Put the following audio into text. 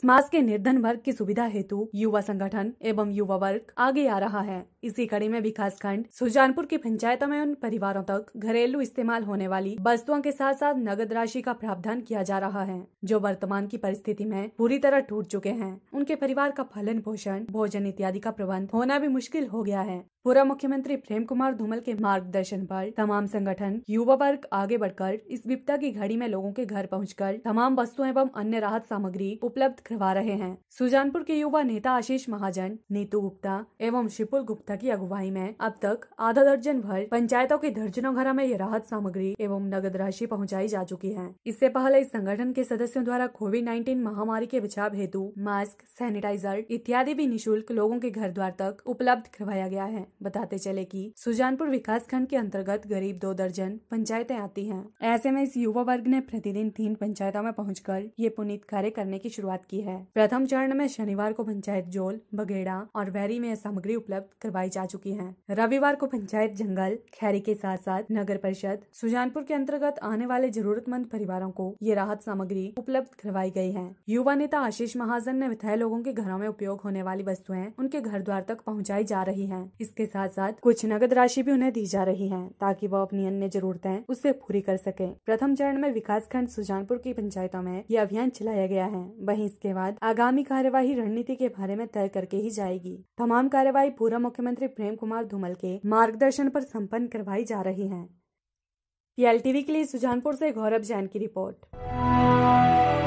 समाज के निर्धन वर्ग की सुविधा हेतु युवा संगठन एवं युवा वर्ग आगे आ रहा है इसी कड़ी में विकास खंड सुजानपुर की पंचायतों में उन परिवारों तक घरेलू इस्तेमाल होने वाली वस्तुओं के साथ साथ नगद राशि का प्रावधान किया जा रहा है जो वर्तमान की परिस्थिति में पूरी तरह टूट चुके हैं उनके परिवार का फलन पोषण भोजन इत्यादि का प्रबंध होना भी मुश्किल हो गया है पूरा मुख्यमंत्री प्रेम कुमार धूमल के मार्गदर्शन पर तमाम संगठन युवा वर्ग आगे बढ़कर इस विपदा की घड़ी में लोगों के घर पहुंचकर तमाम वस्तुएं एवं अन्य राहत सामग्री उपलब्ध करवा रहे हैं सुजानपुर के युवा नेता आशीष महाजन नीतू गुप्ता एवं शिपुल गुप्ता की अगुवाई में अब तक आधा दर्जन भर पंचायतों के दर्जनों घरों में ये राहत सामग्री एवं नगद राशि पहुँचाई जा चुकी है इससे पहले इस संगठन के सदस्यों द्वारा कोविड नाइन्टीन महामारी के बचाव हेतु मास्क सैनिटाइजर इत्यादि भी निःशुल्क लोगों के घर द्वार तक उपलब्ध करवाया गया है बताते चले कि सुजानपुर विकास खंड के अंतर्गत गरीब दो दर्जन पंचायतें आती हैं। ऐसे में इस युवा वर्ग ने प्रतिदिन तीन पंचायतों में पहुंचकर ये पुनीत कार्य करने की शुरुआत की है प्रथम चरण में शनिवार को पंचायत जोल बगेड़ा और वैरी में सामग्री उपलब्ध करवाई जा चुकी है रविवार को पंचायत जंगल खैरी के साथ साथ नगर परिषद सुजानपुर के अंतर्गत आने वाले जरूरतमंद परिवारों को ये राहत सामग्री उपलब्ध करवाई गयी है युवा नेता आशीष महाजन ने बताया लोगों के घरों में उपयोग होने वाली वस्तुएं उनके घर द्वार तक पहुँचाई जा रही है इसके साथ साथ कुछ नगद राशि भी उन्हें दी जा रही है ताकि वो अपनी अन्य जरूरतें उससे पूरी कर सके प्रथम चरण में विकास खंड सुजानपुर की पंचायतों में यह अभियान चलाया गया है वही इसके बाद आगामी कार्यवाही रणनीति के बारे में तय करके ही जाएगी तमाम कार्यवाही पूर्व मुख्यमंत्री प्रेम कुमार धूमल के मार्गदर्शन पर संपन्न करवाई जा रही है पीएलटीवी के लिए सुजानपुर से गौरव जैन की रिपोर्ट